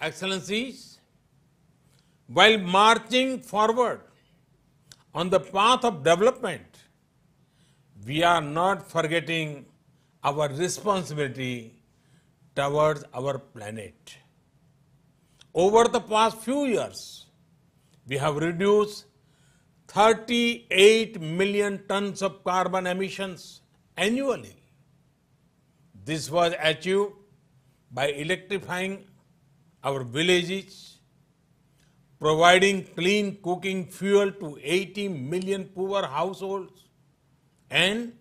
Excellencies, while marching forward on the path of development, we are not forgetting our responsibility towards our planet. Over the past few years, we have reduced 38 million tons of carbon emissions annually. This was achieved by electrifying our villages, providing clean cooking fuel to 80 million poor households, and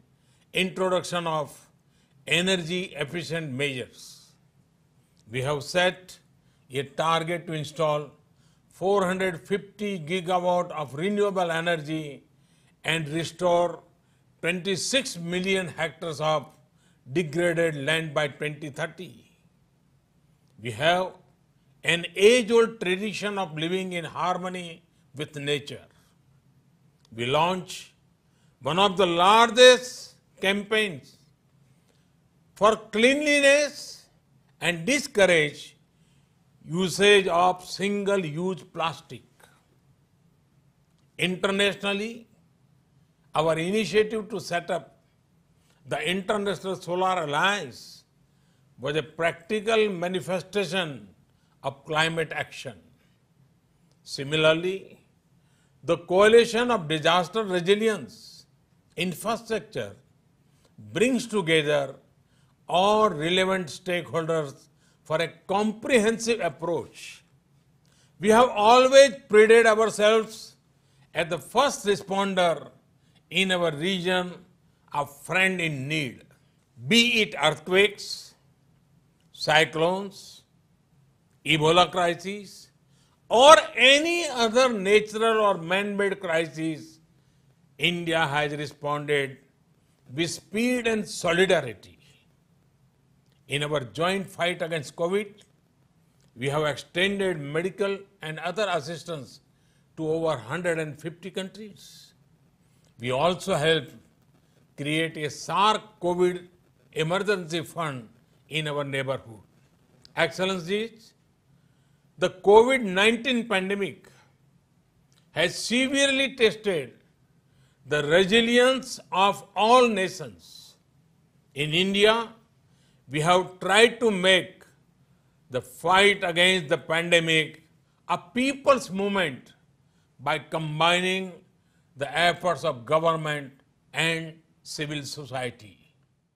introduction of energy efficient measures. We have set a target to install 450 gigawatt of renewable energy and restore 26 million hectares of degraded land by 2030. We have an age old tradition of living in harmony with nature. We launch one of the largest campaigns for cleanliness and discourage usage of single use plastic. Internationally, our initiative to set up the International Solar Alliance was a practical manifestation of climate action. Similarly, the coalition of disaster resilience infrastructure brings together all relevant stakeholders for a comprehensive approach. We have always prided ourselves as the first responder in our region a friend in need, be it earthquakes, cyclones, Ebola crisis or any other natural or man-made crisis, India has responded with speed and solidarity. In our joint fight against COVID, we have extended medical and other assistance to over 150 countries. We also helped create a SARC COVID emergency fund in our neighborhood. Excellencies, the COVID 19 pandemic has severely tested the resilience of all nations. In India, we have tried to make the fight against the pandemic a people's movement by combining the efforts of government and civil society.